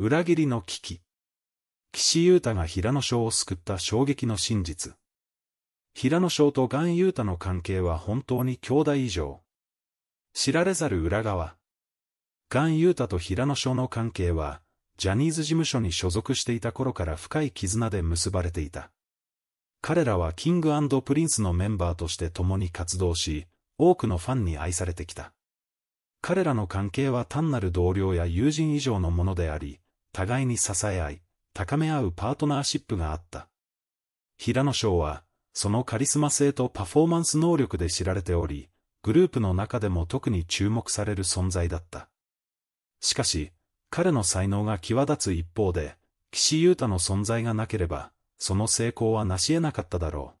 裏切りの危機。岸優太が平野翔を救った衝撃の真実。平野翔と岩優太の関係は本当に兄弟以上。知られざる裏側。岩優太と平野翔の関係は、ジャニーズ事務所に所属していた頃から深い絆で結ばれていた。彼らはキングプリンスのメンバーとして共に活動し、多くのファンに愛されてきた。彼らの関係は単なる同僚や友人以上のものであり、互いに支え合い、高め合うパートナーシップがあった。平野翔は、そのカリスマ性とパフォーマンス能力で知られており、グループの中でも特に注目される存在だった。しかし、彼の才能が際立つ一方で、岸優太の存在がなければ、その成功は成し得なかっただろう。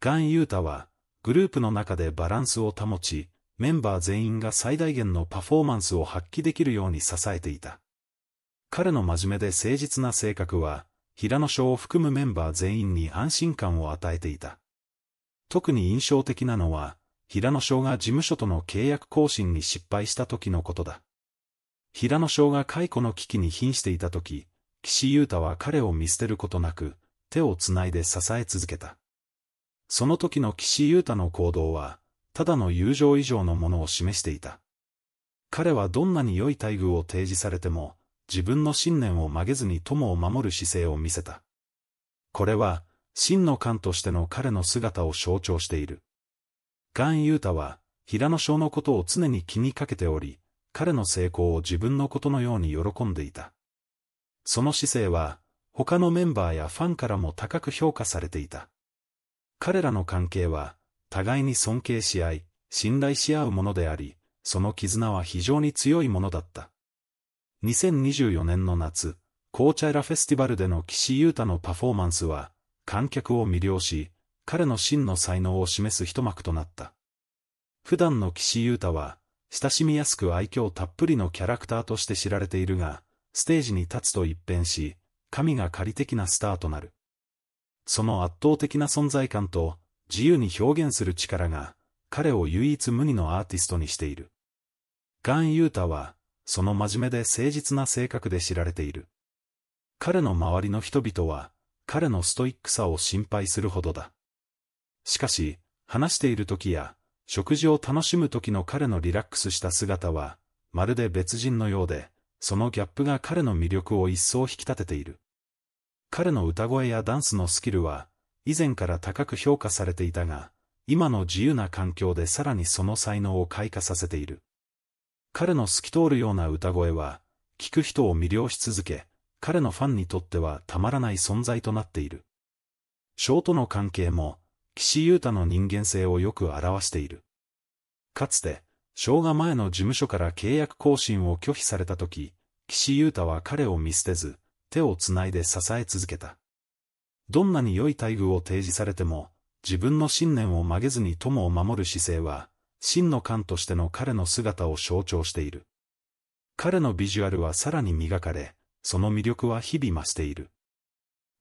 ガン優太は、グループの中でバランスを保ち、メンバー全員が最大限のパフォーマンスを発揮できるように支えていた。彼の真面目で誠実な性格は、平野翔を含むメンバー全員に安心感を与えていた。特に印象的なのは、平野翔が事務所との契約更新に失敗した時のことだ。平野翔が解雇の危機に瀕していた時、岸優太は彼を見捨てることなく、手をつないで支え続けた。その時の岸優太の行動は、ただの友情以上のものを示していた。彼はどんなに良い待遇を提示されても、自分の信念を曲げずに友を守る姿勢を見せた。これは、真の官としての彼の姿を象徴している。ガン・ユータは、平野翔のことを常に気にかけており、彼の成功を自分のことのように喜んでいた。その姿勢は、他のメンバーやファンからも高く評価されていた。彼らの関係は、互いに尊敬し合い、信頼し合うものであり、その絆は非常に強いものだった。2024年の夏、紅茶ラフェスティバルでの岸優太のパフォーマンスは、観客を魅了し、彼の真の才能を示す一幕となった。普段の岸優太は、親しみやすく愛嬌たっぷりのキャラクターとして知られているが、ステージに立つと一変し、神が仮的なスターとなる。その圧倒的な存在感と、自由に表現する力が、彼を唯一無二のアーティストにしている。ガン・ユータは、その真面目で誠実な性格で知られている。彼の周りの人々は、彼のストイックさを心配するほどだ。しかし、話している時や、食事を楽しむ時の彼のリラックスした姿は、まるで別人のようで、そのギャップが彼の魅力を一層引き立てている。彼の歌声やダンスのスキルは、以前から高く評価されていたが、今の自由な環境でさらにその才能を開花させている。彼の透き通るような歌声は、聴く人を魅了し続け、彼のファンにとってはたまらない存在となっている。翔との関係も、岸優太の人間性をよく表している。かつて、翔が前の事務所から契約更新を拒否された時、岸優太は彼を見捨てず、手をつないで支え続けた。どんなに良い待遇を提示されても、自分の信念を曲げずに友を守る姿勢は、真の感としての彼の姿を象徴している。彼のビジュアルはさらに磨かれ、その魅力は日々増している。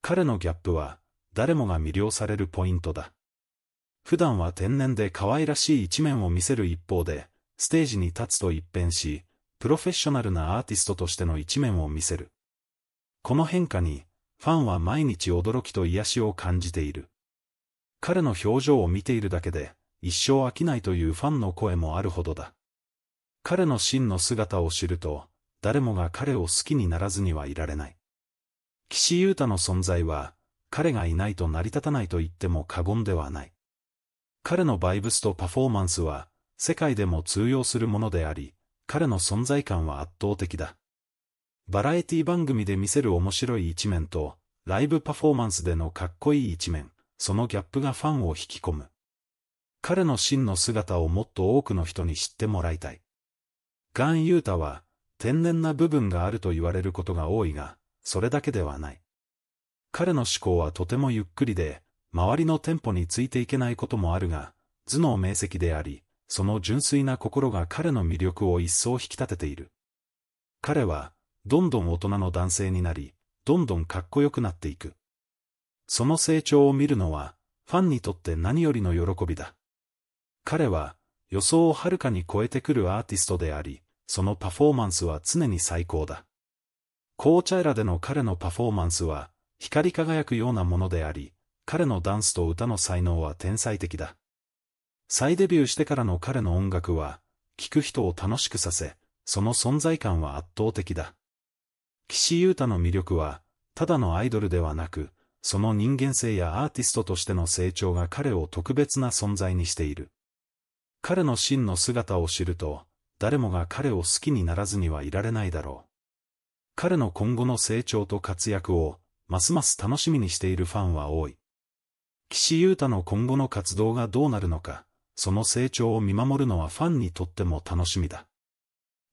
彼のギャップは、誰もが魅了されるポイントだ。普段は天然で可愛らしい一面を見せる一方で、ステージに立つと一変し、プロフェッショナルなアーティストとしての一面を見せる。この変化に、ファンは毎日驚きと癒しを感じている。彼の表情を見ているだけで、一生飽きないというファンの声もあるほどだ。彼の真の姿を知ると、誰もが彼を好きにならずにはいられない。岸優太の存在は、彼がいないと成り立たないと言っても過言ではない。彼のバイブスとパフォーマンスは、世界でも通用するものであり、彼の存在感は圧倒的だ。バラエティ番組で見せる面白い一面と、ライブパフォーマンスでのかっこいい一面、そのギャップがファンを引き込む。彼の真の姿をもっと多くの人に知ってもらいたい。ガン・ユータは、天然な部分があると言われることが多いが、それだけではない。彼の思考はとてもゆっくりで、周りのテンポについていけないこともあるが、頭脳明晰であり、その純粋な心が彼の魅力を一層引き立てている。彼は、どんどん大人の男性になり、どんどんかっこよくなっていく。その成長を見るのは、ファンにとって何よりの喜びだ。彼は予想をはるかに超えてくるアーティストであり、そのパフォーマンスは常に最高だ。紅茶ラでの彼のパフォーマンスは光り輝くようなものであり、彼のダンスと歌の才能は天才的だ。再デビューしてからの彼の音楽は、聴く人を楽しくさせ、その存在感は圧倒的だ。岸優太の魅力は、ただのアイドルではなく、その人間性やアーティストとしての成長が彼を特別な存在にしている。彼の真の姿を知ると、誰もが彼を好きにならずにはいられないだろう。彼の今後の成長と活躍を、ますます楽しみにしているファンは多い。岸優太の今後の活動がどうなるのか、その成長を見守るのはファンにとっても楽しみだ。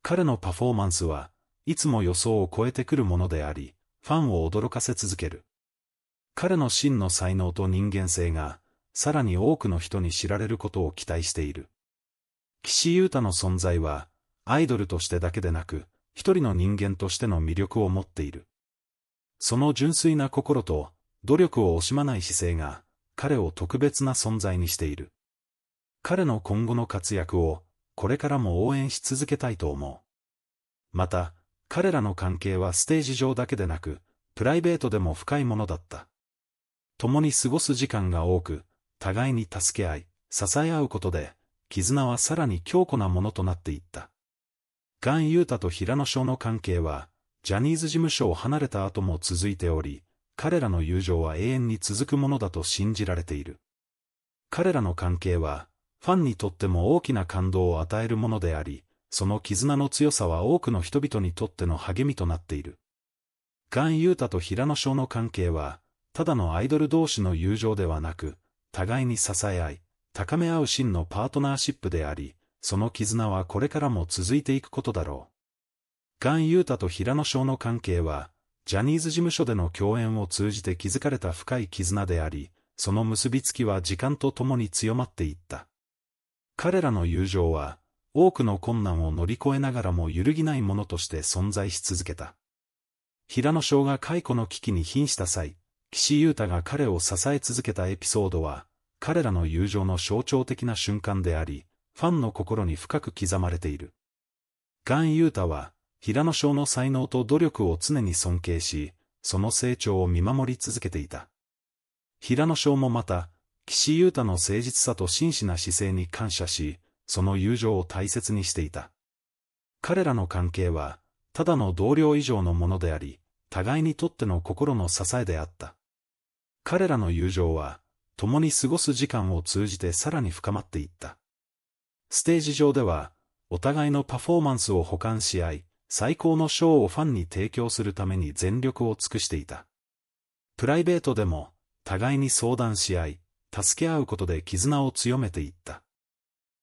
彼のパフォーマンスは、いつも予想を超えてくるものであり、ファンを驚かせ続ける。彼の真の才能と人間性が、さらに多くの人に知られることを期待している。岸優太の存在は、アイドルとしてだけでなく、一人の人間としての魅力を持っている。その純粋な心と、努力を惜しまない姿勢が、彼を特別な存在にしている。彼の今後の活躍を、これからも応援し続けたいと思う。また、彼らの関係はステージ上だけでなく、プライベートでも深いものだった。共に過ごす時間が多く、互いに助け合い、支え合うことで、絆はさらに強固なものとなっていった。ガン・ユータと平野翔の関係は、ジャニーズ事務所を離れた後も続いており、彼らの友情は永遠に続くものだと信じられている。彼らの関係は、ファンにとっても大きな感動を与えるものであり、その絆の強さは多くの人々にとっての励みとなっている。ガン・ユータと平野翔の関係は、ただのアイドル同士の友情ではなく、互いに支え合い、高め合う真のパートナーシップであり、その絆はこれからも続いていくことだろう。菅ー太と平野翔の関係は、ジャニーズ事務所での共演を通じて築かれた深い絆であり、その結びつきは時間とともに強まっていった。彼らの友情は、多くの困難を乗り越えながらも揺るぎないものとして存在し続けた。平野翔が解雇の危機に瀕した際、岸優太が彼を支え続けたエピソードは、彼らの友情の象徴的な瞬間であり、ファンの心に深く刻まれている。ガン・ユータは、平野翔の才能と努力を常に尊敬し、その成長を見守り続けていた。平野翔もまた、岸優太の誠実さと真摯な姿勢に感謝し、その友情を大切にしていた。彼らの関係は、ただの同僚以上のものであり、互いにとっての心の支えであった。彼らの友情は、共に過ごす時間を通じてさらに深まっていった。ステージ上では、お互いのパフォーマンスを補完し合い、最高のショーをファンに提供するために全力を尽くしていた。プライベートでも、互いに相談し合い、助け合うことで絆を強めていった。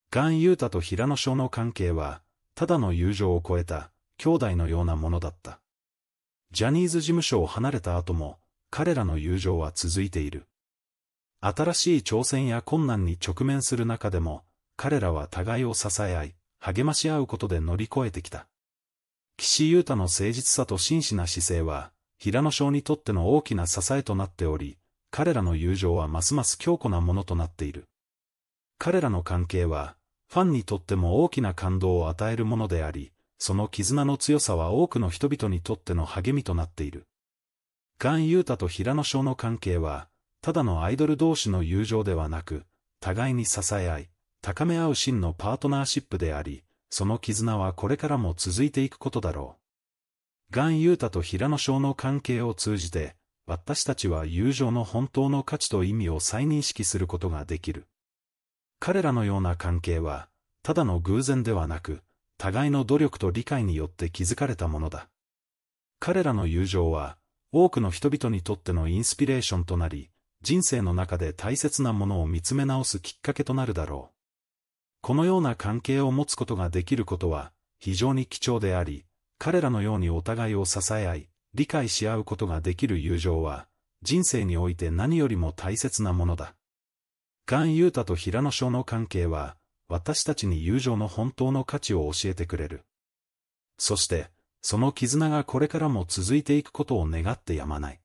ガン・ユータと平野翔の関係は、ただの友情を超えた、兄弟のようなものだった。ジャニーズ事務所を離れた後も、彼らの友情は続いている。新しい挑戦や困難に直面する中でも、彼らは互いを支え合い、励まし合うことで乗り越えてきた。岸優太の誠実さと真摯な姿勢は、平野翔にとっての大きな支えとなっており、彼らの友情はますます強固なものとなっている。彼らの関係は、ファンにとっても大きな感動を与えるものであり、その絆の強さは多くの人々にとっての励みとなっている。ガン・太と平野翔の関係は、ただのアイドル同士の友情ではなく、互いに支え合い、高め合う真のパートナーシップであり、その絆はこれからも続いていくことだろう。ガン・ユータと平野翔の関係を通じて、私たちは友情の本当の価値と意味を再認識することができる。彼らのような関係は、ただの偶然ではなく、互いの努力と理解によって築かれたものだ。彼らの友情は、多くの人々にとってのインスピレーションとなり、人生の中で大切なものを見つめ直すきっかけとなるだろう。このような関係を持つことができることは、非常に貴重であり、彼らのようにお互いを支え合い、理解し合うことができる友情は、人生において何よりも大切なものだ。ガン・ユータと平野翔の関係は、私たちに友情の本当の価値を教えてくれる。そして、その絆がこれからも続いていくことを願ってやまない。